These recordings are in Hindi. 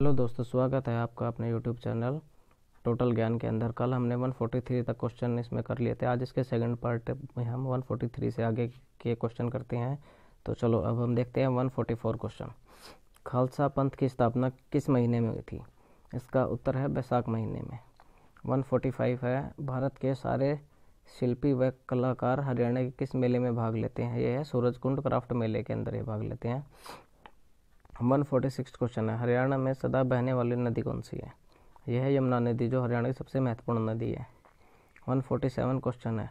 हेलो दोस्तों स्वागत है आपका अपने यूट्यूब चैनल टोटल ज्ञान के अंदर कल हमने 143 तक क्वेश्चन इसमें कर लिए थे आज इसके सेकंड पार्ट में हम 143 से आगे के क्वेश्चन करते हैं तो चलो अब हम देखते हैं 144 क्वेश्चन खालसा पंथ की स्थापना किस महीने में हुई थी इसका उत्तर है बैसाख महीने में वन है भारत के सारे शिल्पी व कलाकार हरियाणा के किस मेले में भाग लेते हैं यह है सूरजकुंड क्राफ्ट मेले के अंदर ये भाग लेते हैं वन फोर्टी सिक्स क्वेश्चन है हरियाणा में सदा बहने वाली नदी कौन सी है यह है यमुना नदी जो हरियाणा की सबसे महत्वपूर्ण नदी है वन फोर्टी सेवन क्वेश्चन है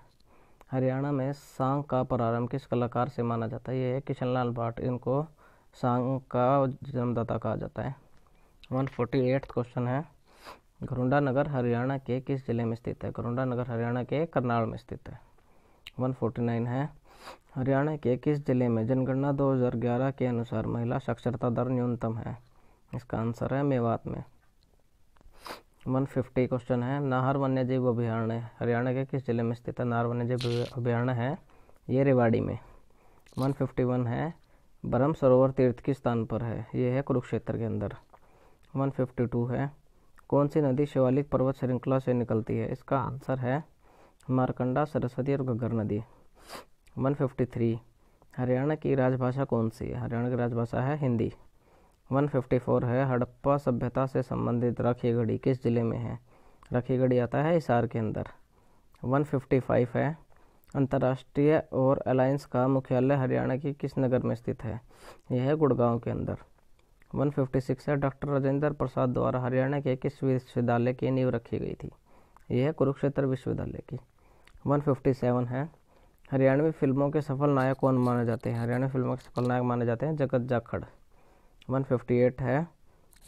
हरियाणा में सांग का प्रारंभ किस कलाकार से माना जाता है यह है किशन लाल भाट इनको सांग का जन्मदाता कहा जाता है वन फोर्टी एट क्वेश्चन है घरुंडा नगर हरियाणा के किस ज़िले में स्थित है घरुंडा नगर हरियाणा के करनाल में स्थित है वन फोर्टी नाइन है हरियाणा के किस जिले में जनगणना 2011 के अनुसार महिला साक्षरता दर न्यूनतम है इसका आंसर है मेवात में 150 क्वेश्चन है नाहर वन्यजीव अभ्यारण्य हरियाणा के किस जिले में स्थित है नाहर वन्यजीव अभ्यारण्य है ये रेवाड़ी में वन है ब्रह्म सरोवर तीर्थ के स्थान पर है ये है कुरुक्षेत्र के अंदर 152 है कौन सी नदी शिवालिक पर्वत श्रृंखला से निकलती है इसका आंसर है मारकंडा सरस्वती और घग्गर नदी वन फिफ्टी थ्री हरियाणा की राजभाषा कौन सी है हरियाणा की राजभाषा है हिंदी वन फिफ्टी फोर है हड़प्पा सभ्यता से संबंधित राखी घड़ी किस जिले में है राखी घड़ी आता है हिसार के अंदर वन फिफ्टी फाइव है अंतर्राष्ट्रीय और अलायंस का मुख्यालय हरियाणा के किस नगर में स्थित है यह है गुड़गांव के अंदर वन फिफ्टी सिक्स है डॉक्टर राजेंद्र प्रसाद द्वारा हरियाणा के किस विश्वविद्यालय की नींव रखी गई थी यह कुरुक्षेत्र विश्वविद्यालय की वन फिफ्टी सेवन है हरियाणवी फिल्मों के सफल नायक कौन माने जाते हैं हरियाणवी फिल्मों के सफल नायक माने जाते हैं जगत जाखड़ 158 है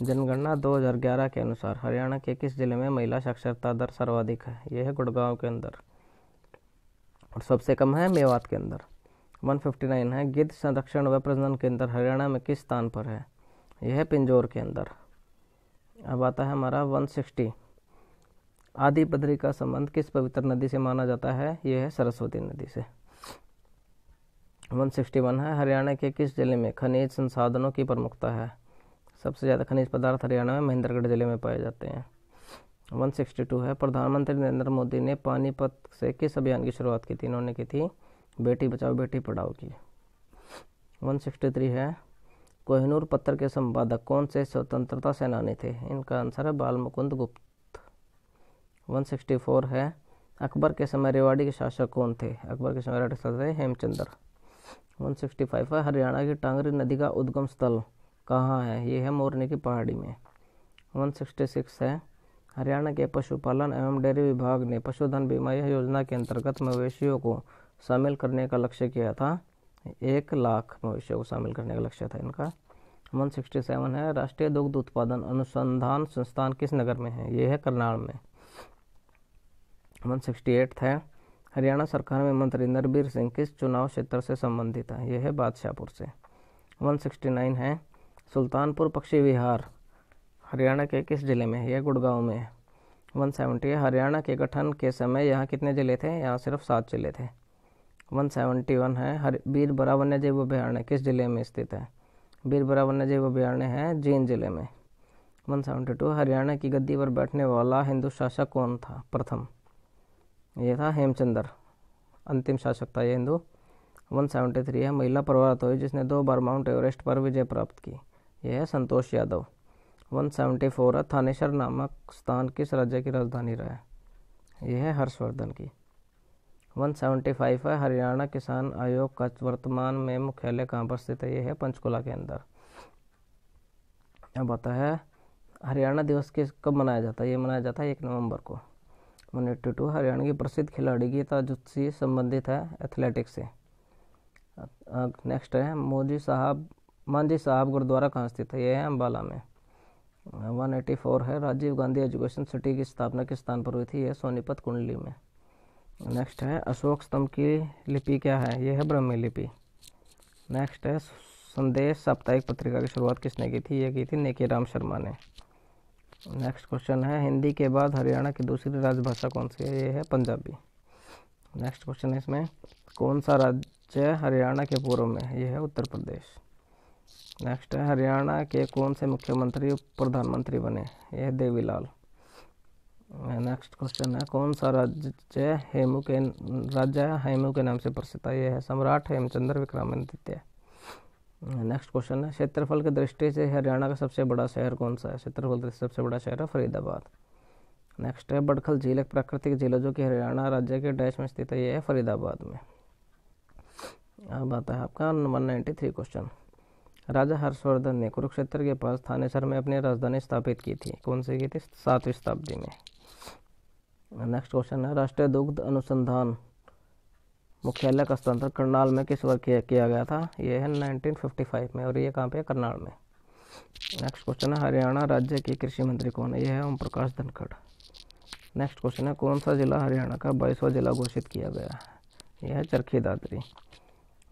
जनगणना 2011 के अनुसार हरियाणा के किस जिले में महिला साक्षरता दर सर्वाधिक है यह है गुड़गांव के अंदर और सबसे कम है मेवात के अंदर 159 है गिद्ध संरक्षण व प्रजनन केंद्र हरियाणा में किस स्थान पर है यह है पिंजौर के अंदर अब आता है हमारा 160 आदि बद्री का संबंध किस पवित्र नदी से माना जाता है यह है सरस्वती नदी से 161 है हरियाणा के किस जिले में खनिज संसाधनों की प्रमुखता है सबसे ज़्यादा खनिज पदार्थ हरियाणा में महेंद्रगढ़ जिले में पाए जाते हैं 162 है प्रधानमंत्री नरेंद्र मोदी ने पानीपत से किस अभियान की शुरुआत की थी इन्होंने की थी बेटी बचाओ बेटी पढ़ाओ की 163 है कोहिनूर पत्थर के संपादक कौन से स्वतंत्रता सेनानी थे इनका आंसर है बाल मुकुंद गुप्त 164 है अकबर के समय रेवाड़ी के शासक कौन थे अकबर के समय रेवाड़ी शासक थे हेमचंद्र 165 है हरियाणा की टांगरी नदी का उद्गम स्थल कहाँ है ये है मोरनी की पहाड़ी में 166 है हरियाणा के पशुपालन एवं डेयरी विभाग ने पशुधन बीमा योजना के अंतर्गत मवेशियों को शामिल करने का लक्ष्य किया था एक लाख मवेशियों को शामिल करने का लक्ष्य था इनका 167 है राष्ट्रीय दुग्ध उत्पादन अनुसंधान संस्थान किस नगर में है ये है करनाल में 168 है हरियाणा सरकार में मंत्री नरबीर सिंह किस चुनाव क्षेत्र से संबंधित है यह है बादशाहपुर से 169 है सुल्तानपुर पक्षी विहार हरियाणा के किस जिले में यह गुड़गांव में है 170 हरियाणा के गठन के समय यहाँ कितने जिले थे यहाँ सिर्फ सात जिले थे 171 है हर बीरबरा वन्यजीव अभ्यारण्य किस जिले में स्थित है बीरबरा वन्यजीव अभ्यारण्य है जींद जिले में 172 हरियाणा की गद्दी पर बैठने वाला हिंदू शासक कौन था प्रथम ये था हेमचंदर अंतिम शासक था ये हिंदू थ्री है महिला पर्वत हुई जिसने दो बार माउंट एवरेस्ट पर विजय प्राप्त की यह है संतोष यादव वन फोर है थानेश्वर नामक स्थान किस राज्य की राजधानी रहा है यह है हर्षवर्धन की वन फाइव है हरियाणा किसान आयोग का वर्तमान में मुख्यालय कहाँ पर स्थित है यह है पंचकुला के अंदर अब आता है हरियाणा दिवस किस कब मनाया जाता है ये मनाया जाता है एक नवंबर को वन टू हरियाणा की प्रसिद्ध खिलाड़ी की ताजुद से संबंधित है एथलेटिक्स से नेक्स्ट है मोजी साहब मांझी साहब गुरुद्वारा कहाँ स्थित है यह है अम्बाला में वन एटी फोर है राजीव गांधी एजुकेशन सिटी की स्थापना किस स्थान पर हुई थी यह सोनीपत कुंडली में नेक्स्ट है अशोक स्तंभ की लिपि क्या है यह है ब्रह्मी लिपि नेक्स्ट है संदेश साप्ताहिक पत्रिका की शुरुआत किसने की थी यह की थी नेकी राम शर्मा ने नेक्स्ट क्वेश्चन है हिंदी के बाद हरियाणा की दूसरी राजभाषा कौन सी है ये है पंजाबी नेक्स्ट क्वेश्चन है इसमें कौन सा राज्य हरियाणा के पूर्व में ये है उत्तर प्रदेश नेक्स्ट है हरियाणा के कौन से मुख्यमंत्री प्रधानमंत्री बने ये है देवीलाल नेक्स्ट क्वेश्चन है कौन सा राज्य हेमू के राज्य हेमू के नाम से प्रसिद्ध है यह है सम्राट Hemchandra Vikramaditya next hmm, question है क्षेत्रफल की दृष्टि से हरियाणा का सबसे बड़ा शहर कौन सा है क्षेत्रफल दृष्टि सबसे बड़ा शहर है फरीदाबाद नेक्स्ट है बड़खल झील एक प्राकृतिक झील है जो कि हरियाणा राज्य के डैश में स्थित है यह है फरीदाबाद में अब आता है आपका वन नाइन्टी थ्री क्वेश्चन राजा हर्षवर्धन ने कुरुक्षेत्र के पास थानेसर में अपनी राजधानी स्थापित की थी कौन सी की थी सातवीं शताब्दी में नेक्स्ट क्वेश्चन है राष्ट्रीय दुग्ध अनुसंधान मुख्यालय का स्थानांतरण करनाल में किस वर्ष किया, किया गया था ये है 1955 में और ये कहाँ पे है करनाल में नेक्स्ट क्वेश्चन है हरियाणा राज्य के कृषि मंत्री कौन है यह है ओम प्रकाश धनखड़ नेक्स्ट क्वेश्चन है कौन सा जिला हरियाणा का बाईसवा जिला घोषित किया गया है यह है चरखी दादरी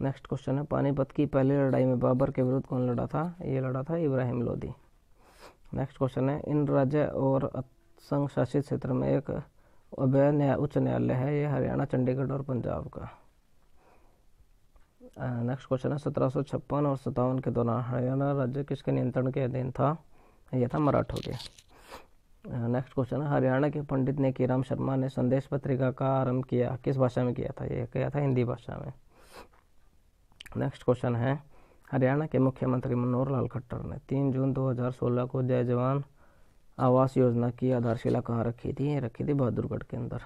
नेक्स्ट क्वेश्चन है पानीपत की पहली लड़ाई में बाबर के विरुद्ध कौन लड़ा था ये लड़ा था इब्राहिम लोधी नेक्स्ट क्वेश्चन है इन राज्य और संघ शासित क्षेत्र में एक और वह न्याय उच्च न्यायालय है ये हरियाणा चंडीगढ़ और पंजाब का नेक्स्ट क्वेश्चन है सत्रह छप्पन और सत्तावन के दौरान हरियाणा राज्य किसके नियंत्रण के अधीन था यह था मराठों के नेक्स्ट क्वेश्चन है हरियाणा के पंडित ने राम शर्मा ने संदेश पत्रिका का आरंभ किया किस भाषा में किया था यह किया था हिंदी भाषा में नेक्स्ट क्वेश्चन है हरियाणा के मुख्यमंत्री मनोहर लाल खट्टर ने तीन जून 2016 को जय जवान आवास योजना की आधारशिला कहाँ रखी थी रखी थी बहादुरगढ़ के अंदर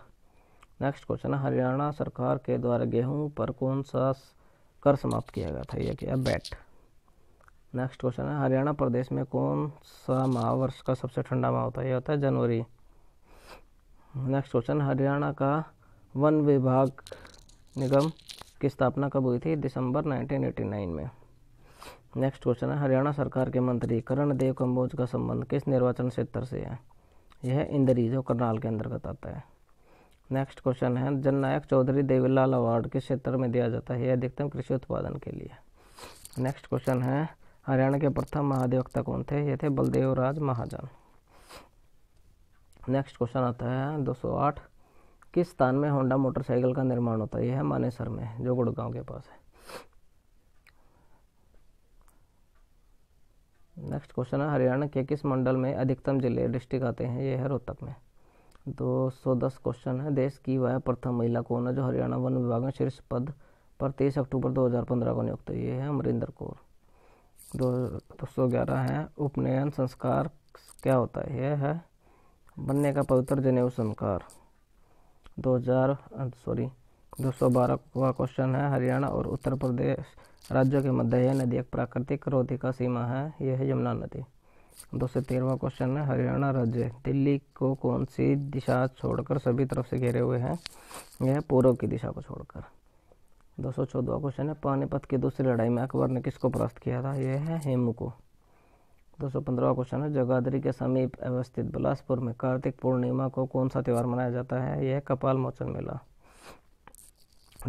नेक्स्ट क्वेश्चन है हरियाणा सरकार के द्वारा गेहूं पर कौन सा कर समाप्त किया गया था यह क्या बैट नेक्स्ट क्वेश्चन है हरियाणा प्रदेश में कौन सा माह वर्ष का सबसे ठंडा माह होता है यह होता है जनवरी नेक्स्ट क्वेश्चन हरियाणा का वन विभाग निगम की स्थापना कब हुई थी दिसंबर 1989 में नेक्स्ट क्वेश्चन है हरियाणा सरकार के मंत्री करण देव कम्बोज का संबंध किस निर्वाचन क्षेत्र से है यह इंदरी जो करनाल के अंतर्गत आता है नेक्स्ट क्वेश्चन है जननायक चौधरी देवीलाल अवार्ड किस क्षेत्र में दिया जाता है यह अधिकतम कृषि उत्पादन के लिए नेक्स्ट क्वेश्चन है हरियाणा के प्रथम महाधिवक्ता कौन थे ये थे बलदेव राज महाजन नेक्स्ट क्वेश्चन आता है 208 किस स्थान में होंडा मोटरसाइकिल का निर्माण होता है यह मानेसर में जो गुड़गांव के पास है नेक्स्ट क्वेश्चन है हरियाणा के किस मंडल में अधिकतम जिले डिस्ट्रिक्ट आते हैं ये है रोहतक में दो सौ दस क्वेश्चन है देश की वह प्रथम महिला कौन है जो हरियाणा वन विभाग में शीर्ष पद पर तेईस अक्टूबर 2015 को नियुक्त हुई है अमरिंदर कौर दो दो सौ ग्यारह है उपनयन संस्कार क्या होता है यह है बनने का पवित्र जनेऊ संस्कार दो हजार सॉरी दो सौ बारह का क्वेश्चन है हरियाणा और उत्तर प्रदेश राज्य के मध्य यह नदी एक प्राकृतिक रोधी का सीमा है यह है यमुना नदी दो सौ तेरहवा क्वेश्चन है हरियाणा राज्य दिल्ली को कौन सी दिशा छोड़कर सभी तरफ से घेरे हुए हैं यह पूर्व की दिशा को छोड़कर दो सौ चौदवा क्वेश्चन है पानीपत की दूसरी लड़ाई में अकबर ने किसको परास्त किया था यह है हेमू को दो सौ पंद्रहवा क्वेश्चन है जगाधरी के समीप अवस्थित बिलासपुर में कार्तिक पूर्णिमा को कौन सा त्यौहार मनाया जाता है यह कपाल मोचन मेला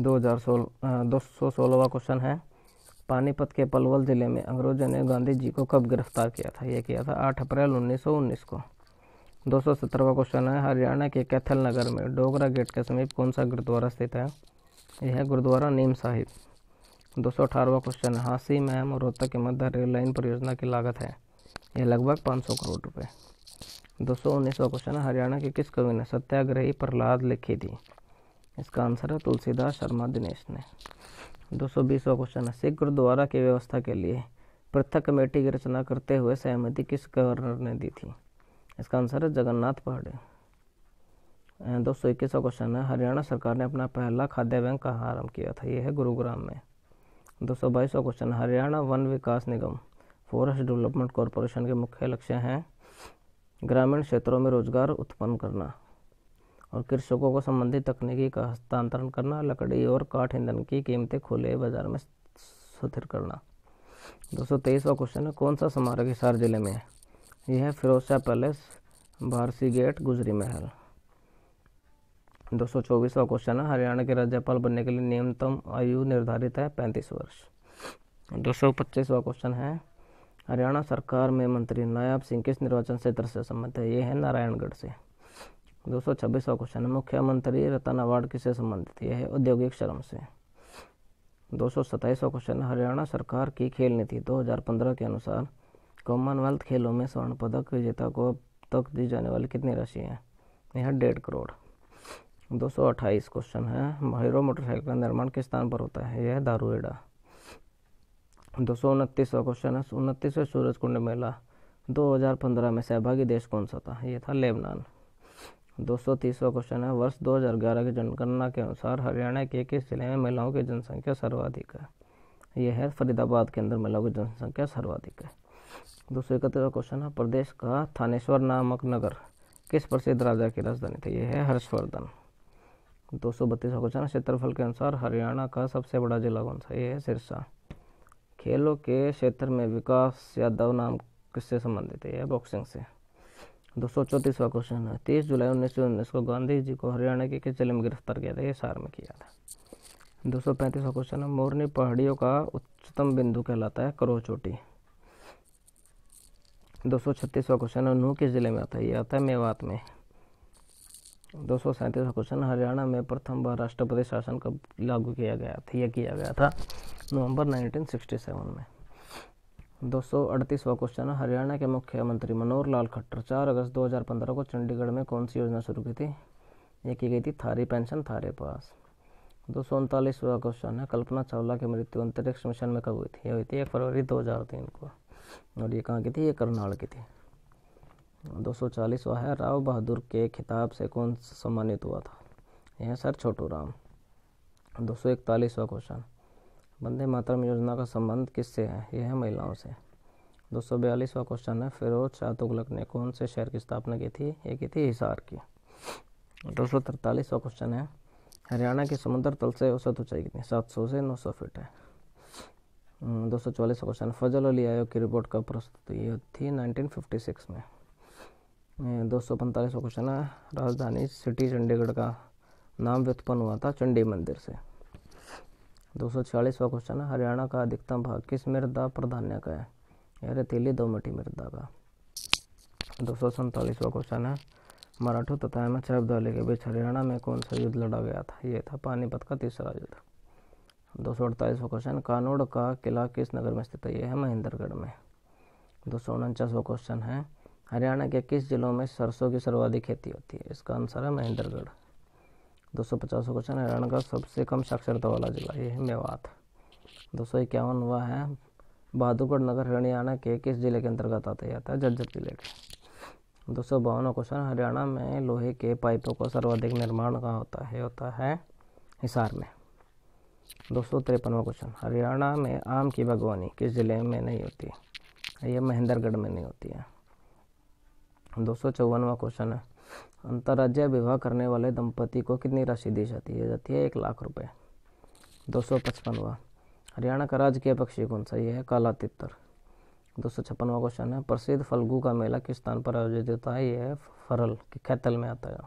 दो हजार सोलह दो सौ सोलहवा क्वेश्चन है पानीपत के पलवल ज़िले में अंग्रेजों ने गांधी जी को कब गिरफ्तार किया था यह किया था 8 अप्रैल 1919 को दो सौ सत्रहवा क्वेश्चन है हरियाणा के कैथल नगर में डोगरा गेट के समीप कौन सा गुरुद्वारा स्थित है यह है गुरुद्वारा नीम साहिब दो सौ अठारहवा क्वेश्चन हाँसी महम और रोहतक के मध्य रेल लाइन परियोजना की लागत है यह लगभग पाँच सौ करोड़ रुपये दो सौ उन्नीसवा क्वेश्चन हरियाणा के किस कवि ने सत्याग्रही प्रहलाद लिखी थी इसका आंसर है तुलसीदास शर्मा दिनेश ने दो सौ बीसवा क्वेश्चन है सिख गुरुद्वारा की व्यवस्था के लिए पृथक कमेटी की रचना करते हुए सहमति किस गवर्नर ने दी थी इसका आंसर है जगन्नाथ पहाड़े दो सौ इक्कीसवा क्वेश्चन है हरियाणा सरकार ने अपना पहला खाद्य बैंक कहाँ आरम्भ किया था यह है गुरुग्राम में दो सौ बाईसवा question Haryana Van Vikas Nigam forest development corporation के मुख्य लक्ष्य हैं ग्रामीण क्षेत्रों में रोजगार उत्पन्न करना और कृषकों को संबंधित तकनीकी का हस्तांतरण करना लकड़ी और काठ ईंधन की कीमतें खुले बाजार में स्थिर करना दो सौ तेईसवा क्वेश्चन है कौन सा समारोह हिसार जिले में है यह है फिरोज शाह पैलेस भारसी गेट गुजरी महल दो सौ चौबीसवा क्वेश्चन है हरियाणा के राज्यपाल बनने के लिए न्यूनतम आयु निर्धारित है पैंतीस वर्ष दो सौ पच्चीसवा क्वेश्चन है हरियाणा सरकार में मंत्री नायब सिंह किस निर्वाचन क्षेत्र से संबंधित है ये है नारायणगढ़ से दो सौ छब्बीसवा क्वेश्चन मुख्यमंत्री रतन अवार्ड किसे संबंधित यह है औद्योगिक श्रम से दो सौ सत्ताईसवा क्वेश्चन हरियाणा सरकार की खेल नीति 2015 के अनुसार कॉमनवेल्थ खेलों में स्वर्ण पदक विजेता को अब तक दी जाने वाली कितनी राशि है यह डेढ़ करोड़ दो सौ अट्ठाईस क्वेश्चन है हीरो मोटरसाइकिल का निर्माण किस स्थान पर होता है यह दारूएडा दो सौ उनतीसवा क्वेश्चन है उनतीसवें कुंड मेला 2015 में सहभागी देश कौन सा था यह था लेबनान दो सौ तीसवा क्वेश्चन है वर्ष 2011 की जनगणना के अनुसार हरियाणा के किस जिले में महिलाओं की जनसंख्या सर्वाधिक है यह है फरीदाबाद के अंदर महिलाओं की जनसंख्या सर्वाधिक है दो सौ इकहत्तरवा क्वेश्चन है प्रदेश का थानेश्वर नामक नगर किस प्रसिद्ध राजा की राजधानी थी यह है हर्षवर्धन दो सौ बत्तीसवा क्वेश्चन क्षेत्रफल के अनुसार हरियाणा का सबसे बड़ा जिला कौन सा यह है सिरसा खेलों के क्षेत्र में विकास यादव नाम किससे संबंधित है यह बॉक्सिंग से दो सौ चौंतीसवा क्वेश्चन है तीस जुलाई उन्नीस सौ उन्नीस को गांधी जी को हरियाणा के किस जिले में गिरफ्तार किया था ये सार में किया था दो सौ पैंतीसवा क्वेश्चन है मोरनी पहाड़ियों का उच्चतम बिंदु कहलाता है करो चोटी दो सौ छत्तीसवा क्वेश्चन है नू किस जिले में आता है ये आता है मेवात में दो सौ सैंतीसवा क्वेश्चन हरियाणा में प्रथम बार राष्ट्रपति शासन कब लागू किया गया था यह किया गया था नवंबर सेवन में दो क्वेश्चन है हरियाणा के मुख्यमंत्री मनोहर लाल खट्टर चार अगस्त 2015 को चंडीगढ़ में कौन सी योजना शुरू की थी ये की गई थी थारी पेंशन थारे पास दो क्वेश्चन है कल्पना चावला की मृत्यु अंतरिक्ष मिशन में कब हुई थी ये हुई थी एक फरवरी 2003 को और ये कहाँ की थी ये करनाल की थी दो सौ चालीसवा है राव बहादुर के खिताब से कौन सम्मानित हुआ था यह सर छोटू राम दो सौ इकतालीसवा क्वेश्चन वंदे मातरम योजना का संबंध किससे है यह है महिलाओं से दो सौ बयालीसवा क्वेश्चन है फिरोज शाह तुगलक ने कौन से शहर की स्थापना की थी ये की थी हिसार की दो सौ तरतालीसवा क्वेश्चन है हरियाणा के समुद्र तल से औसत ऊंचाई कितनी सात सौ से नौ सौ फीट है हम्म, दो सौ चौवालीसवा क्वेश्चन फजल अली आयोग की रिपोर्ट कब प्रस्तुत हुई थी नाइनटीन फिफ्टी सिक्स में दो सौ पैंतालीसवा क्वेश्चन है राजधानी सिटी चंडीगढ़ का नाम व्युत्पन्न हुआ था चंडी मंदिर से दो सौ छियालीसवा क्वेश्चन है हरियाणा का अधिकतम भाग किस मृदा प्राधान्य का है यार रेतीली दोमटी मृदा का दो सौ सैंतालीसवा क्वेश्चन है मराठों तथा अहमद शाह अब्दाली के बीच हरियाणा में कौन सा युद्ध लड़ा गया था यह था पानीपत का तीसरा युद्ध दो सौ अड़तालीसवा क्वेश्चन कानोड़ का किला किस नगर में स्थित है यह है महेंद्रगढ़ में दो सौ उनचासवा क्वेश्चन है हरियाणा के किस जिलों में सरसों की सर्वाधिक खेती होती है इसका आंसर है महेंद्रगढ़ दो सौ पचासवा क्वेश्चन हरियाणा का सबसे कम साक्षरता वाला जिला ये है मेवात दो सौ इक्यावनवा है बहादुरगढ़ नगर हरियाणा के किस जिले के अंतर्गत आता जाता है झज्जर जिले के दो सौ बावनवा क्वेश्चन हरियाणा में लोहे के पाइपों का सर्वाधिक निर्माण कहाँ होता है होता है हिसार में दो सौ तिरपनवा क्वेश्चन हरियाणा में आम की बागवानी किस जिले में नहीं होती यह महेंद्रगढ़ में नहीं होती है दो सौ चौवनवा क्वेश्चन है अंतर्राज्य विवाह करने वाले दंपति को कितनी राशि दी जाती है जाती है एक लाख रुपए दो सौ पचपनवा हरियाणा का राजकीय पक्षी कौन सा ये है काला तितर दो सौ छप्पनवा क्वेश्चन है प्रसिद्ध फलगु का मेला किस स्थान पर आयोजित होता है यह है फरल की खैतल में आता है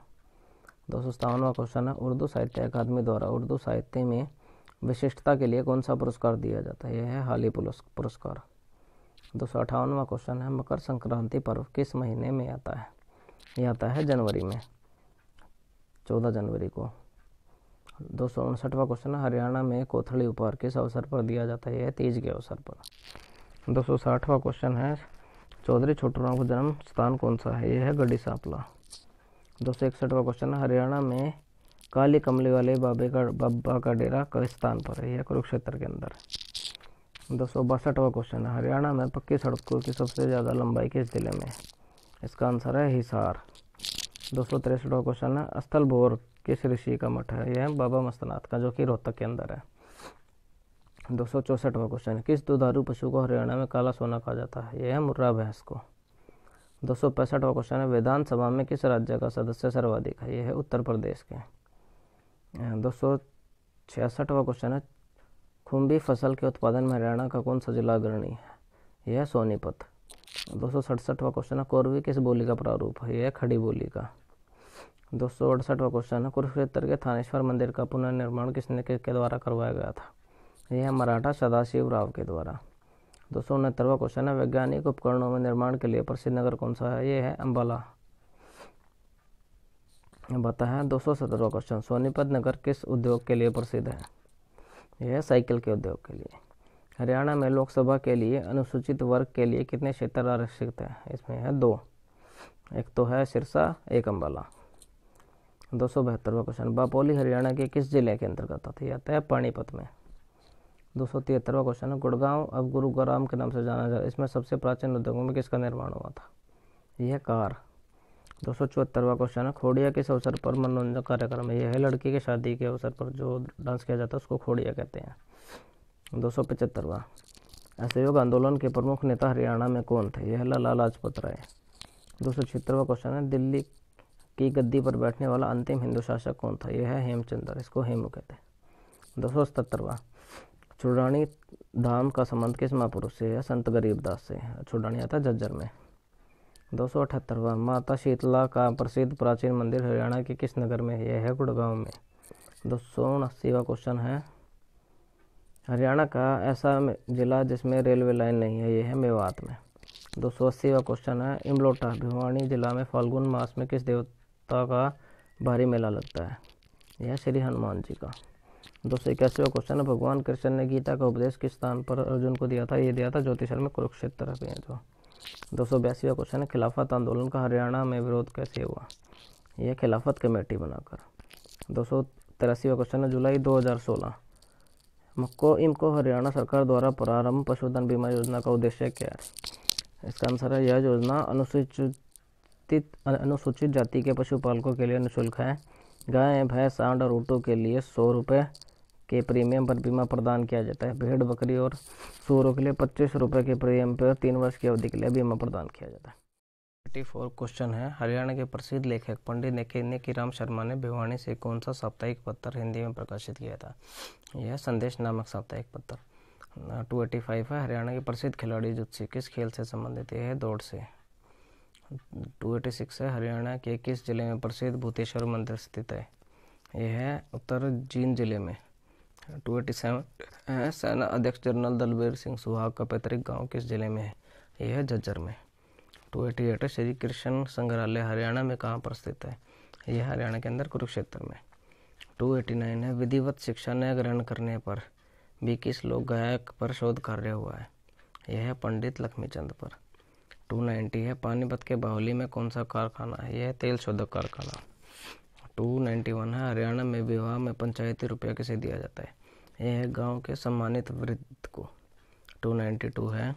दो सौ सतावनवा क्वेश्चन है उर्दू साहित्य अकादमी द्वारा उर्दू साहित्य में विशिष्टता के लिए कौन सा पुरस्कार दिया जाता है यह है हाली पुरस्कार दो सौ अठावनवा क्वेश्चन है मकर संक्रांति पर्व किस महीने में आता है ये आता है जनवरी में चौदह जनवरी को दो सौ उनसठवा क्वेश्चन हरियाणा में कोथड़ी उपहार किस अवसर पर दिया जाता है यह तीज के अवसर पर दो सौ साठवा क्वेश्चन है चौधरी छोटूराम का जन्म स्थान कौन सा है यह है गड्डी सांपला दो सौ इकसठवा क्वेश्चन हरियाणा में काली कमली वाले बाबे का बाबा का डेरा किस स्थान पर है यह कुरुक्षेत्र के अंदर दो सौ बासठवा क्वेश्चन है हरियाणा में पक्की सड़कों की सबसे ज़्यादा लंबाई किस जिले में इसका आंसर है हिसार दो सौ तिरसठवा क्वेश्चन है स्थल बोर किस ऋषि का मठ है यह बाबा मस्तनाथ का जो कि रोहतक के अंदर है दो सौ चौसठवा क्वेश्चन किस दुधारू पशु को हरियाणा में काला सोना कहा जाता है यह है मुर्रा भैंस को दो सौ पैंसठवा क्वेश्चन है विधानसभा में किस राज्य का सदस्य सर्वाधिक है यह है उत्तर प्रदेश के अं, दो सौ छियासठवा क्वेश्चन है खुम्बी फसल के उत्पादन में हरियाणा का कौन सा जिला अग्रणी है यह सोनीपत दो सौ सड़सठवा क्वेश्चन है कौरवी किस बोली का प्रारूप है यह खड़ी बोली का दो सौ अड़सठवा क्वेश्चन है कुरुक्षेत्र के थानेश्वर मंदिर का पुनर्निर्माण किसने के, के द्वारा करवाया गया था यह मराठा सदाशिव राव के द्वारा दो सौ उनहत्तरवा क्वेश्चन है वैज्ञानिक उपकरणों में निर्माण के लिए प्रसिद्ध नगर कौन सा है यह है अम्बाला बता है दो सौ सत्रहवा क्वेश्चन सोनीपत नगर किस उद्योग के लिए प्रसिद्ध है यह साइकिल के उद्योग के लिए हरियाणा में लोकसभा के लिए अनुसूचित वर्ग के लिए कितने क्षेत्र आरक्षित हैं इसमें है दो एक तो है सिरसा एक अम्बाला दो सौ बहत्तरवा क्वेश्चन बापोली हरियाणा के किस जिले के अंतर्गत आती आता है पानीपत में दो सौ तिहत्तरवा क्वेश्चन है गुड़गांव अब गुरुग्राम के नाम से जाना जाता है इसमें सबसे प्राचीन उद्योगों में किसका निर्माण हुआ था यह कार दो सौ चौहत्तरवा क्वेश्चन है खोड़िया किस अवसर पर मनोरंजन कार्यक्रम है यह है लड़की के शादी के अवसर पर जो डांस किया जाता है उसको खोड़िया कहते हैं दो सौ पचहत्तरवा असहयोग आंदोलन के प्रमुख नेता हरियाणा में कौन थे यह लाला लाजपत राय दो सौ छिहत्तरवा क्वेश्चन है दिल्ली की गद्दी पर बैठने वाला अंतिम हिंदू शासक कौन था यह है हेमचंद्र इसको हेमू कहते हैं दो सौ सतहत्तरवा छुड़ानी धाम का संबंध किस महापुरुष से है संत गरीबदास से छुड़ानी आता झज्जर में दो सौ अठहत्तरवा माता शीतला का प्रसिद्ध प्राचीन मंदिर हरियाणा के किस नगर में यह है गुड़गांव में दो सौ उनासीवा क्वेश्चन है हरियाणा का ऐसा ज़िला जिसमें रेलवे लाइन नहीं है ये है मेवात में दो सौ अस्सीवा क्वेश्चन है इमलोटा भिवानी जिला में फाल्गुन मास में किस देवता का भारी मेला लगता है यह श्री हनुमान जी का दो सौ इक्यासीवा क्वेश्चन है भगवान कृष्ण ने गीता का उपदेश किस स्थान पर अर्जुन को दिया था ये दिया था ज्योतिषर में कुरुक्षेत्र के जो दो सौ बयासीवा क्वेश्चन है खिलाफत आंदोलन का हरियाणा में विरोध कैसे हुआ यह खिलाफत कमेटी बनाकर दो सौ तिरासीवा क्वेश्चन है जुलाई दो हज़ार सोलह मुक्को इमको हरियाणा सरकार द्वारा प्रारंभ पशुधन बीमा योजना का उद्देश्य क्या है इसका आंसर है यह योजना अनुसूचित अनुसूचित जाति के पशुपालकों के लिए निःशुल्क है गाय भैंस सांड और ऊँटों के लिए सौ रुपये के प्रीमियम पर बीमा प्रदान किया जाता है भेड़ बकरी और सूरों के लिए पच्चीस रुपये के प्रीमियम पर तीन वर्ष की अवधि के लिए बीमा प्रदान किया जाता है थर्टी फोर क्वेश्चन है हरियाणा के प्रसिद्ध लेखक पंडित की राम शर्मा ने भिवानी से कौन सा साप्ताहिक पत्र हिंदी में प्रकाशित किया था यह संदेश नामक साप्ताहिक पत्र टू एटी फाइव है हरियाणा के प्रसिद्ध खिलाड़ी जुत्सी किस खेल से संबंधित है दौड़ से टू एटी सिक्स है हरियाणा के किस जिले में प्रसिद्ध भूतेश्वर मंदिर स्थित है यह है उत्तर जींद जिले में टू एटी सेवन सेना अध्यक्ष जनरल दलबीर सिंह सुहाग का पैतृक गांव किस जिले में है यह है झज्जर में two eighty eight Shri Krishna संग्रहालय हरियाणा में कहाँ पर स्थित है ये हरियाणा के अंदर कुरुक्षेत्र में टू एटी नाइन है विधिवत शिक्षा न ग्रहण करने पर भी किस लोक गायक पर शोध कार्य हुआ है यह है पंडित लक्ष्मीचंद पर टू नाइन्टी है पानीपत के बाहुली में कौन सा कारखाना है यह तेल शोधक कारखाना टू नाइन्टी वन है हरियाणा में विवाह में पंचायती रुपया किसे दिया जाता है यह है गाँव के सम्मानित वृद्ध को टू नाइन्टी टू है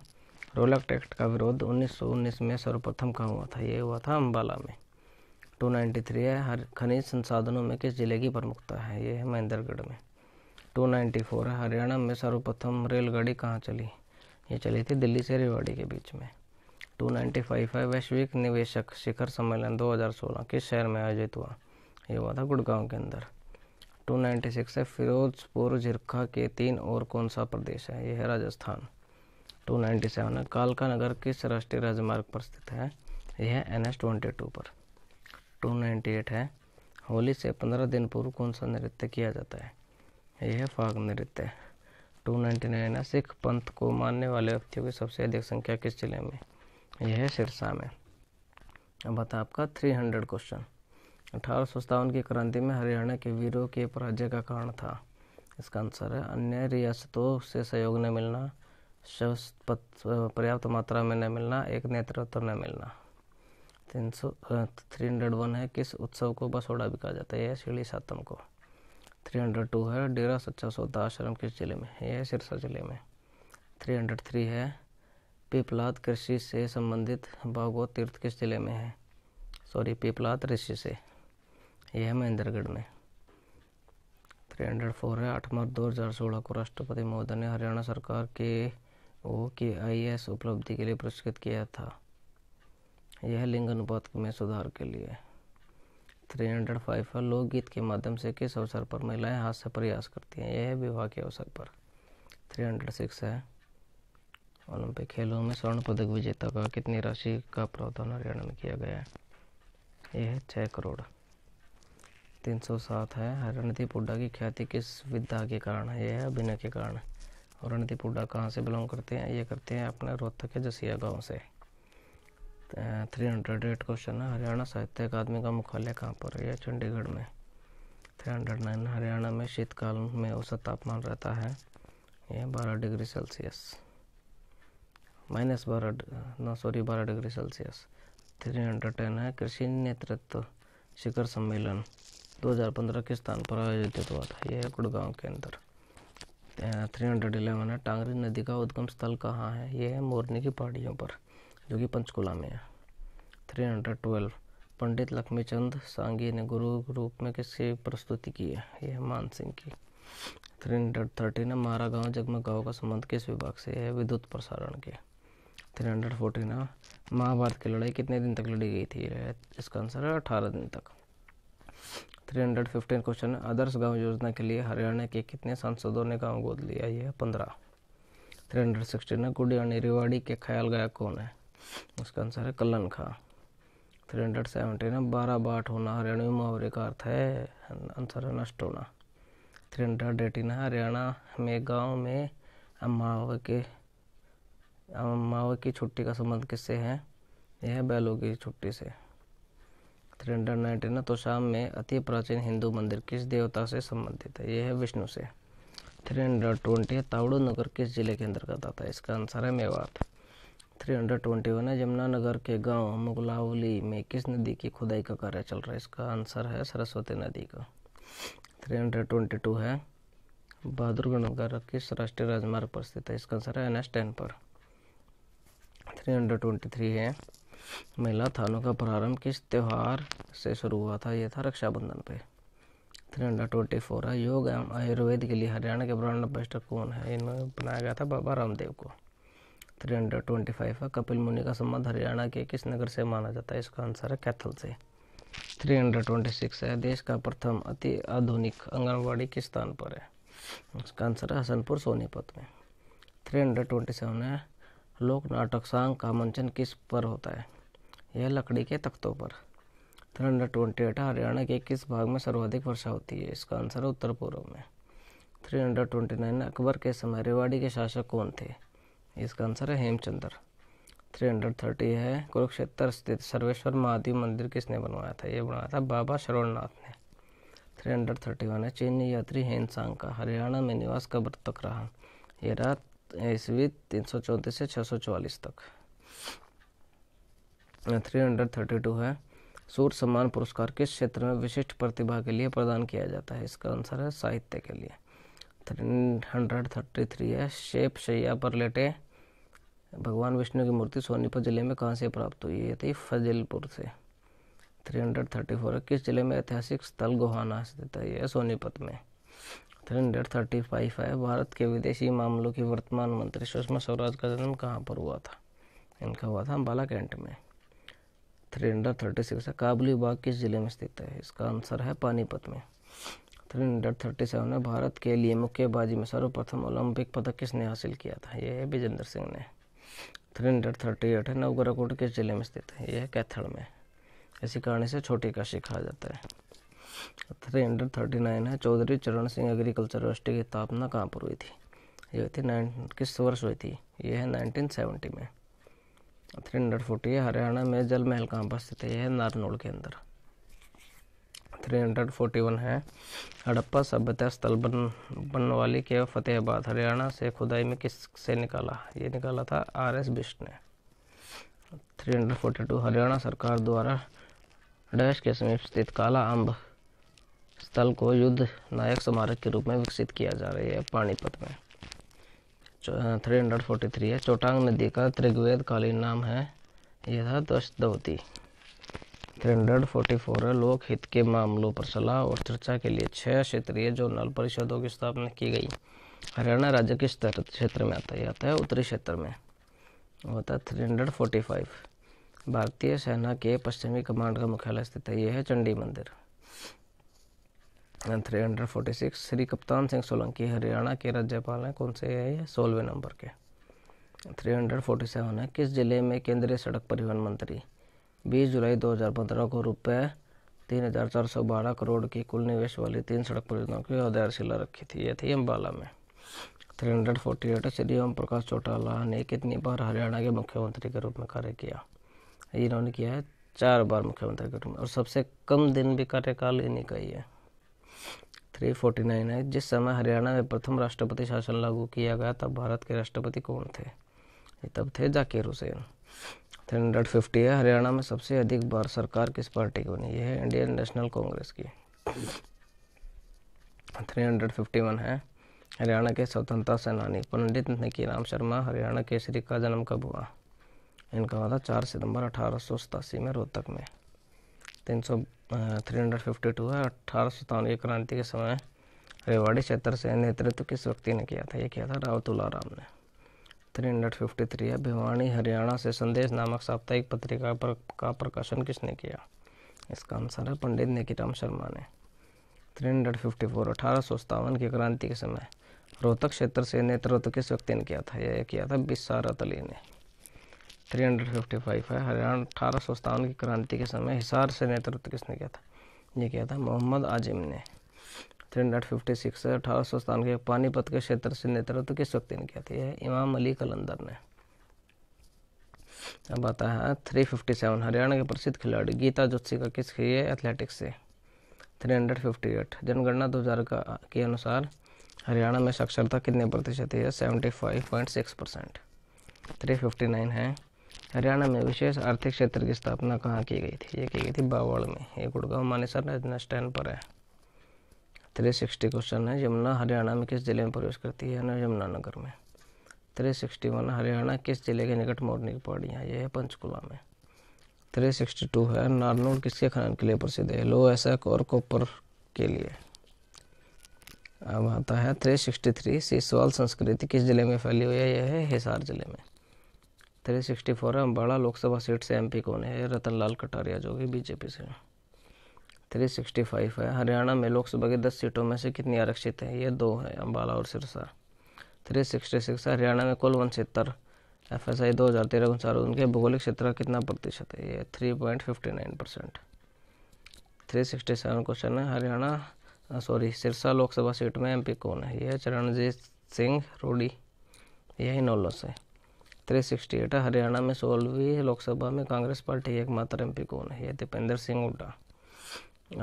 ढोलक एक्ट का विरोध 1919 में सर्वप्रथम कहाँ हुआ था ये हुआ था अम्बाला में 293 है हर खनिज संसाधनों में किस जिले की प्रमुखता है ये है महेंद्रगढ़ में 294 है हरियाणा में सर्वप्रथम रेलगाड़ी कहाँ चली ये चली थी दिल्ली से रेवाड़ी के बीच में 295 है वैश्विक निवेशक शिखर सम्मेलन 2016 किस शहर में आयोजित हुआ ये हुआ था गुड़गांव के अंदर 296 है फिरोजपुर झिरखा के तीन और कौन सा प्रदेश है यह है राजस्थान टू नाइन्टी सेवन है कालका नगर किस राष्ट्रीय राजमार्ग पर स्थित है यह एन एस ट्वेंटी टू पर टू नाइन्टी एट है होली से पंद्रह दिन पूर्व कौन सा नृत्य किया जाता है यह फाग नृत्य टू नाइन्टी नाइन है सिख पंथ को मानने वाले व्यक्तियों की सबसे अधिक संख्या किस जिले में यह है सिरसा में अब बता आपका थ्री हंड्रेड क्वेश्चन अठारह सौ सत्तावन की क्रांति में हरियाणा के वीरों के पराजय का कारण था इसका आंसर है अन्य रियासतों से सहयोग न मिलना शवस पर्याप्त मात्रा में न मिलना एक नेतृत्व न मिलना तीन सौ थ्री हंड्रेड वन है किस उत्सव को बसोड़ा भी कहा जाता है यह शिड़ी सातम को थ्री हंड्रेड टू है डेरा सच्चा सौदा आश्रम किस जिले में यह सिरसा जिले में थ्री हंड्रेड थ्री है पिपलाद कृषि से संबंधित भागवत तीर्थ किस जिले में है सॉरी पिपलाद ऋषि से यह है महेंद्रगढ़ में थ्री हंड्रेड फोर है आठ मार्च दो हज़ार सोलह को राष्ट्रपति महोदय ने हरियाणा सरकार के ओ के आई एस उपलब्धि के लिए पुरस्कृत किया था यह लिंग अनुपात में सुधार के लिए थ्री हंड्रेड फाइव है लोकगीत के माध्यम से किस अवसर पर महिलाएं हाथ से प्रयास करती हैं यह विवाह के अवसर पर थ्री हंड्रेड सिक्स है ओलंपिक खेलों में स्वर्ण पदक विजेता का कितनी राशि का प्रावधान हरियाणा में किया गया है यह है छः करोड़ तीन सौ सात है हरणदीप हुड्डा की ख्याति किस विद्या के कारण है यह अभिनय के कारण है और रणदीपुडा कहाँ से बिलोंग करते हैं ये करते हैं अपने रोहतक के जसिया गांव से थ्री हंड्रेड एट क्वेश्चन है हरियाणा साहित्य अकादमी का मुख्यालय कहाँ पर है चंडीगढ़ में थ्री हंड्रेड नाइन हरियाणा में शीतकाल में औसत तापमान रहता है यह बारह डिग्री सेल्सियस माइनस बारह ना सॉरी बारह degree Celsius three hundred ten है कृषि नेतृत्व शिखर सम्मेलन 2015 के स्थान पर आयोजित हुआ था यह गुड़गांव के अंदर थ्री हंड्रेड इलेवन है टांगरी नदी का उद्गम स्थल कहाँ है यह है मोरनी की पहाड़ियों पर जो कि पंचकुला में है three hundred twelve Pandit Lakshmichand Sangi ने गुरु रूप में किसकी प्रस्तुति की है यह मान सिंह की थ्री हंड्रेड थर्टीन है मारा गाँव जगमा गाँव का संबंध किस विभाग से है विद्युत प्रसारण के थ्री हंड्रेड फोर्टीन है महाभारत की लड़ाई कितने दिन तक लड़ी गई थी इसका आंसर है अठारह दिन तक 315 क्वेश्चन आदर्श गांव योजना के लिए हरियाणा के कितने सांसदों ने गांव गोद लिया ये पंद्रह थ्री हंड्रेड सिक्सटीन है गुडिया रिवाड़ी के ख्याल गायक कौन है उसका आंसर है Kallan Khan three hundred seventy है बारह बाट होना हरियाणा मुहावरे का अर्थ है आंसर है नष्ट होना थ्री हंड्रेड एटीन है हरियाणा में गांव में अम्मावे के अम्मावे की छुट्टी का संबंध किससे है यह बैलों की छुट्टी से थ्री हंड्रेड ना तो शाम में अति प्राचीन हिंदू मंदिर किस देवता से संबंधित है यह है विष्णु से थ्री हंड्रेड ट्वेंटी तावड़ू नगर किस जिले के अंतर्गत आता है इसका आंसर है Mewat three hundred twenty one है यमुनानगर के गांव मुगलावली में किस नदी की खुदाई का कार्य चल रहा है इसका आंसर है सरस्वती नदी का थ्री हंड्रेड ट्वेंटी टू है बहादुरगढ़ नगर किस राष्ट्रीय राजमार्ग पर स्थित है इसका आंसर है एन एस टेन पर थ्री हंड्रेड ट्वेंटी थ्री है मेला थानों का प्रारंभ किस त्यौहार से शुरू हुआ था यह था रक्षाबंधन पे थ्री हंड्रेड ट्वेंटी फोर है योग एवं आयुर्वेद के लिए हरियाणा के ब्रांड एम्बेस्टर कौन है इन्होंने बनाया गया था बाबा रामदेव को थ्री हंड्रेड ट्वेंटी फाइव है कपिल मुनि का संबंध हरियाणा के किस नगर से माना जाता है इसका आंसर है कैथल से थ्री हंड्रेड ट्वेंटी सिक्स है देश का प्रथम अति आधुनिक आंगनबाड़ी किस स्थान पर है इसका आंसर है हसनपुर सोनीपत में थ्री हंड्रेड ट्वेंटी सेवन है लोक नाटक सांग का मंचन किस पर होता है यह लकड़ी के तख्तों पर three hundred twenty eight Haryana के किस भाग में सर्वाधिक वर्षा होती है इसका आंसर है उत्तर पूर्व में three hundred twenty nine Akbar के समय रेवाड़ी के शासक कौन थे इसका आंसर है हेमचंद्र थ्री हंड्रेड थर्टी है कुरुक्षेत्र स्थित सर्वेश्वर महादेव मंदिर किसने बनवाया था यह बनाया था बाबा शरवणनाथ ने थ्री हंड्रेड थर्टी वन है चीनी यात्री हेनसांग का हरियाणा में निवास कब तक रहा यह रात ईस्वी तीन सौ चौंतीस से छः सौ चौवालीस तक थ्री हंड्रेड थर्टी टू है सूर्य सम्मान पुरस्कार किस क्षेत्र में विशिष्ट प्रतिभा के लिए प्रदान किया जाता है इसका आंसर है साहित्य के लिए थ्री हंड्रेड थर्टी थ्री है शेप शैया पर लेटे भगवान विष्णु की मूर्ति सोनीपत जिले में कहाँ से प्राप्त हुई है थी फजिलपुर से थ्री हंड्रेड थर्टी फोर है किस जिले में ऐतिहासिक स्थल गोहाना स्थित है यह सोनीपत में थ्री हंड्रेड थर्टी फाइव है भारत के विदेशी मामलों की वर्तमान मंत्री सुषमा स्वराज का जन्म कहाँ पर हुआ था इनका हुआ था अम्बाला कैंट में थ्री हंड्रेड थर्टी सिक्स है काबुली बाग किस जिले में स्थित है इसका आंसर है पानीपत में थ्री हंड्रेड थर्टी सेवन है भारत के लिए मुक्केबाजी में सर्वप्रथम ओलंपिक पदक किसने हासिल किया था यह है विजेंद्र सिंह ने थ्री हंड्रेड थर्टी एट है नवगराकोट किस जिले में स्थित है यह है कैथड़ में इसी कारण से छोटी काशी कहा जाता है थ्री हंड्रेड थर्टी नाइन है चौधरी चरण सिंह एग्रीकल्चर यूनिवर्सिटी की स्थापना कहाँ पर हुई थी यह थी नाइन किस वर्ष हुई थी यह है नाइनटीन सेवेंटी में थ्री हंड्रेड फोर्टी हरियाणा में जल महल कहाँ पर स्थित है नारनौल के अंदर थ्री हंड्रेड फोर्टी वन है हड़प्पा सभ्यता स्थल बन बनवाली के फतेहाबाद हरियाणा से खुदाई में किस से निकाला ये निकाला था आर एस बिस्ट ने three hundred forty two Haryana सरकार द्वारा डैश के समीप स्थित काला अम्ब स्थल को युद्ध नायक स्मारक के रूप में विकसित किया जा रहा है पानीपत में थ्री हंड्रेड फोर्टी थ्री है चोटांग नदी का त्रिग्वेद कालीन नाम है यह था Drishadvati three hundred forty four है लोक हित के मामलों पर सलाह और चर्चा के लिए छः क्षेत्रीय जोनल परिषदों की स्थापना की गई हरियाणा राज्य किस क्षेत्र में आता है आता है उत्तरी क्षेत्र में होता है थ्री हंड्रेड फोर्टी फाइव भारतीय सेना के पश्चिमी कमांड का मुख्यालय स्थित है यह है Chandi Mandir three hundred forty six Shri Kaptan Singh Solanki Haryana के राज्यपाल हैं कौन से है ये सोलहवें नंबर के थ्री हंड्रेड फोर्टी सेवन है किस जिले में केंद्रीय सड़क परिवहन मंत्री बीस जुलाई दो हज़ार पंद्रह को रुपये तीन हज़ार चार सौ बारह करोड़ की कुल निवेश वाली तीन सड़क परियोजनाओं की आधारशिला रखी थी ये थी अम्बाला में three hundred forty eight Shri Om Prakash Chautala ने कितनी बार हरियाणा के मुख्यमंत्री के रूप में कार्य किया इन्होंने किया है चार बार मुख्यमंत्री के रूप में और सबसे कम दिन भी कार्यकाल इन्हीं का ही है 349 है जिस समय हरियाणा में प्रथम राष्ट्रपति शासन लागू किया गया तब भारत के राष्ट्रपति कौन थे ये तब थे Zakir Hussain three hundred fifty है हरियाणा में सबसे अधिक बार सरकार किस पार्टी की बनी यह है इंडियन नेशनल कांग्रेस की थ्री हंड्रेड फिफ्टी वन है हरियाणा के स्वतंत्रता सेनानी पंडित राम शर्मा हरियाणा केसरी का जन्म कब हुआ इनका हुआ था चार सितंबर अठारह सौ सतासी में रोहतक में तीन सौ थ्री हंड्रेड फिफ्टी टू है अट्ठारह की क्रांति के समय रेवाड़ी क्षेत्र से नेतृत्व किस व्यक्ति ने किया था ये किया था राव तुलाराम ने थ्री हंड्रेड फिफ्टी थ्री है भिवानी हरियाणा से संदेश नामक साप्ताहिक पत्रिका पर का प्रकाशन किसने किया इसका आंसर है पंडित राम शर्मा ने थ्री हंड्रेड फिफ्टी फोर अठारह सौ सतावन की क्रांति के समय रोहतक क्षेत्र से नेतृत्व किस व्यक्ति ने किया था यह किया था बिसारत अली ने थ्री हंड्रेड फिफ्टी फाइव है हरियाणा अठारह सौ सत्तावन की क्रांति के समय हिसार से नेतृत्व किसने किया था ये किया था मोहम्मद आजिम ने थ्री हंड्रेड फिफ्टी सिक्स है अठारह सौ सत्तावन के पानीपत के क्षेत्र से नेतृत्व किस व्यक्ति ने किया था यह इमाम अली कलंदर ने अब आता है थ्री फिफ्टी सेवन हरियाणा के प्रसिद्ध खिलाड़ी गीता जोशी का किस खेल एथलेटिक्स से थ्री हंड्रेड फिफ्टी एट जनगणना दो हज़ार के अनुसार हरियाणा में साक्षरता कितने प्रतिशत है seventy five point six percent three fifty nine है हरियाणा में विशेष आर्थिक क्षेत्र की स्थापना कहाँ की गई थी ये की गई थी बावड़ में ये गुड़गांव मानेसर नेशनल स्टैंड पर है थ्री सिक्सटी क्वेश्चन है यमुना हरियाणा में किस जिले में प्रवेश करती है यमुना नगर में थ्री सिक्सटी वन हरियाणा किस जिले के निकट मोरनी की पहाड़ी है ये है पंचकुला में थ्री सिक्सटी टू है नारनोड किसके खनन के लिए प्रसिद्ध है लो एसक और कोपर के लिए अब आता है थ्री सिक्सटी थ्री सिसवाल संस्कृति किस जिले में फैली हुई है यह है हिसार जिले में थ्री सिक्सटी फोर है अम्बाड़ा लोकसभा सीट से एमपी कौन है रतन लाल कटारिया जो कि बीजेपी से थ्री सिक्सटी फाइव है हरियाणा में लोकसभा की दस सीटों में से कितनी आरक्षित है ये दो है अम्बाला और Sirsa three sixty six Haryana में कुल सितर एफ एस आई दो हज़ार तेरह अनुसार उनके भौगोलिक क्षेत्र का कितना प्रतिशत है ये three point fifty nine percent three sixty seven question है हरियाणा सॉरी सिरसा लोकसभा सीट में एमपी कौन है यह चरणजीत सिंह रोडी यही नौलो से थ्री एट हरियाणा में सोलहवीं लोकसभा में कांग्रेस पार्टी एकमात्र एकमात्र पी कौन है दीपेंद्र सिंह हुड्डा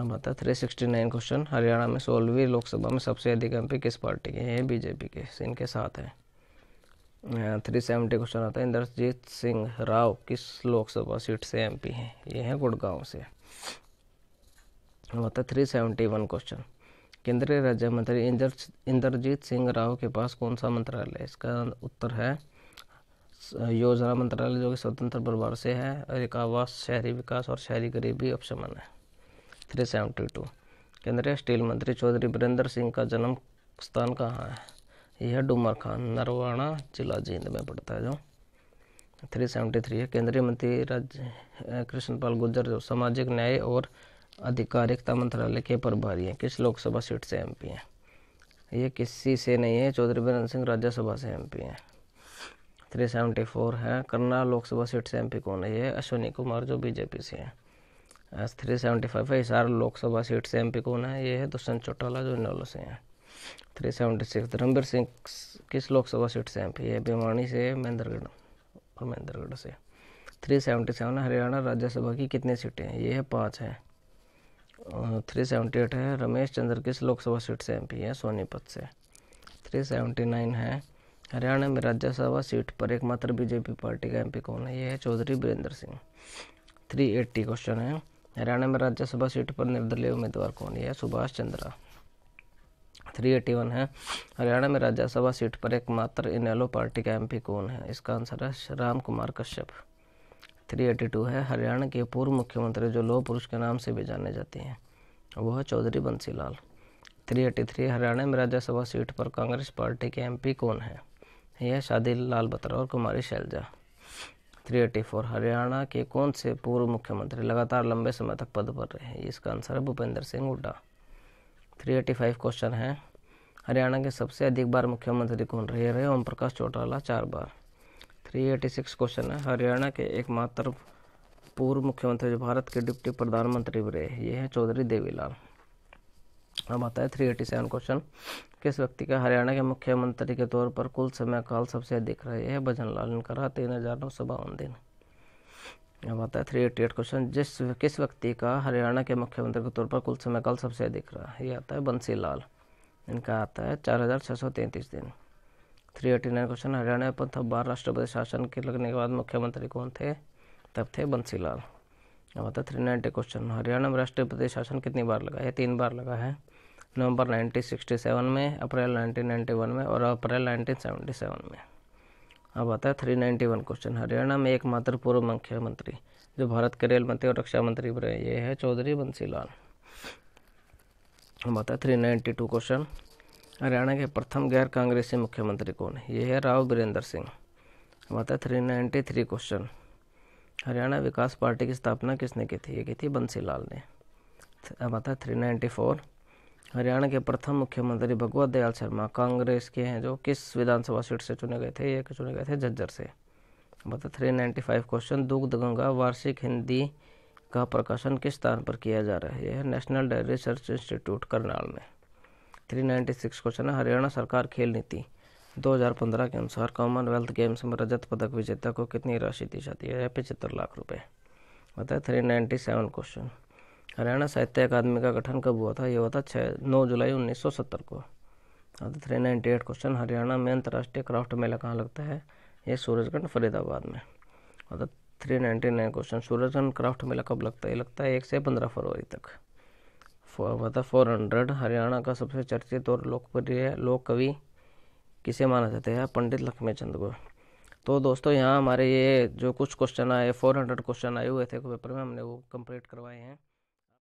अब आता three sixty nine question Haryana में सोलहवीं लोकसभा में सबसे अधिक एम पी किस पार्टी के हैं बीजेपी के इनके साथ हैं थ्री सेवेंटी क्वेश्चन आता है इंद्रजीत सिंह राव किस Lok Sabha seat seat M P हैं ये हैं गुड़गांव से अब आता थ्री सेवेंटी वन क्वेश्चन केंद्रीय राज्य मंत्री इंद्र इंद्रजीत सिंह राव के पास कौन सा मंत्रालय है इसका उत्तर है योजना मंत्रालय जो कि स्वतंत्र परिवार से है और एक आवास शहरी विकास और शहरी गरीबी अपशमन है थ्री सेवेंटी टू केंद्रीय स्टील मंत्री चौधरी बीरेंद्र सिंह का जन्म स्थान कहाँ है यह डूमर खान नरवाना जिला जींद में पड़ता है जो थ्री सेवेंटी थ्री है केंद्रीय मंत्री राज्य कृष्णपाल गुर्जर जो सामाजिक न्याय और आधिकारिकता मंत्रालय के प्रभारी हैं किस लोकसभा सीट से एमपी हैं ये किसी से नहीं है चौधरी बीरेंद्र सिंह राज्यसभा से एमपी हैं थ्री सेवेंटी फोर है करनाल लोकसभा सीट से एमपी कौन है ये अश्विनी कुमार जो बीजेपी से हैं थ्री सेवेंटी फाइव है हिसार लोकसभा सीट से एमपी कौन है ये है दुष्यंत चौटाला जो इनोलो से हैं three seventy six Dharamvir Singh किस लोकसभा सीट से एमपी है भिवानी से महेंद्रगढ़ और महेंद्रगढ़ से three seventy seven Haryana Rajya Sabha की कितनी सीटें हैं ये है पाँच है थ्री सेवेंटी एट है रमेश चंद्र किस लोकसभा सीट से एमपी है सोनीपत से थ्री सेवेंटी नाइन है हरियाणा में राज्यसभा सीट पर एकमात्र बीजेपी पार्टी का एमपी कौन है यह है Chaudhary Birender Singh three eighty question है हरियाणा में राज्यसभा सीट पर निर्दलीय उम्मीदवार कौन है Subhash Chandra three eighty one है हरियाणा में राज्यसभा सीट पर एकमात्र इनेलो पार्टी का एमपी कौन है इसका आंसर है Ram Kumar Kashyap three eighty two है हरियाणा के पूर्व मुख्यमंत्री जो लोह पुरुष के नाम से भी जाने जाते हैं वो है Chaudhary Bansilal three eighty three Haryana में राज्यसभा सीट पर कांग्रेस पार्टी के एमपी कौन है यह शादी लाल बत्रा और Kumari Selja three eighty four Haryana के कौन से पूर्व मुख्यमंत्री लगातार लंबे समय तक पद पर रहे इसका आंसर है Bhupinder Singh Hooda three eighty five question है हरियाणा के सबसे अधिक बार मुख्यमंत्री कौन रहे रहे ओम प्रकाश चौटाला चार बार थ्री एटी सिक्स क्वेश्चन है हरियाणा के एकमात्र पूर्व मुख्यमंत्री जो भारत के डिप्टी प्रधानमंत्री भी रहे ये हैं चौधरी देवीलाल अब आता है थ्री एटी सेवन क्वेश्चन किस व्यक्ति का हरियाणा के मुख्यमंत्री के तौर पर कुल समय काल सबसे अधिक रहे है भजन लाल इनका रहा तीन हजार नौ सौ बावन दिन अब आता है थ्री एटी एट क्वेश्चन जिस किस व्यक्ति का हरियाणा के मुख्यमंत्री के तौर पर कुल समय काल सबसे अधिक रहा है ये आता है बंसी लाल इनका आता है चार हजार छः सौ तैंतीस दिन three eighty nine question Haryana में प्रथम बार राष्ट्रपति शासन के लगने के बाद मुख्यमंत्री कौन थे तब थे बंसी लाल अब आता थ्री नाइन्टी क्वेश्चन हरियाणा में राष्ट्रपति शासन कितनी बार लगा है तीन बार लगा है नवंबर 1967 में अप्रैल 1991 में और अप्रैल 1977 में अब आता है वन क्वेश्चन हरियाणा में एकमात्र पूर्व मुख्यमंत्री जो भारत के रेल मंत्री और रक्षा मंत्री रहे ये है चौधरी बंसी लाल अब आता है three ninety two question Haryana के प्रथम गैर कांग्रेसी मुख्यमंत्री कौन है ये है राव बीरेंद्र सिंह अब आता है three ninety three question Haryana Vikas party की स्थापना किसने की थी ये की थी बंसी लाल ने अब आता है थ्री नाइन्टी फोर हरियाणा के प्रथम मुख्यमंत्री भगवत दयाल शर्मा कांग्रेस के हैं जो किस विधानसभा सीट से चुने गए थे ये चुने गए थे झज्जर से बता थ्री नाइन्टी फाइव क्वेश्चन दुग्ध गंगा वार्षिक हिंदी का प्रकाशन किस स्थान पर किया जा रहा है यह national dairy research institute Karnal में थ्री नाइन्टी सिक्स क्वेश्चन है हरियाणा सरकार खेल नीति 2015 के अनुसार कॉमनवेल्थ गेम्स में रजत पदक विजेता को कितनी राशि दी जाती है पचहत्तर लाख रुपए बताए three ninety seven question Haryana Sahitya Akademi का गठन कब हुआ था यह हुआ था छः नौ जुलाई 1970 को आता three ninety eight question Haryana में अंतर्राष्ट्रीय क्राफ्ट मेला कहाँ लगता है ये सूरजगढ़ फरीदाबाद में अतः three ninety nine question Surajgarh craft मेला कब लगता है ये लगता है एक से पंद्रह फरवरी तक बता फोर हंड्रेड हरियाणा का सबसे चर्चित और लोकप्रिय लोक कवि किसे माना जाते हैं पंडित लक्ष्मी चंद को तो दोस्तों यहाँ हमारे ये जो कुछ क्वेश्चन आए फोर हंड्रेड क्वेश्चन आए हुए थे पेपर में हमने वो कंप्लीट करवाए हैं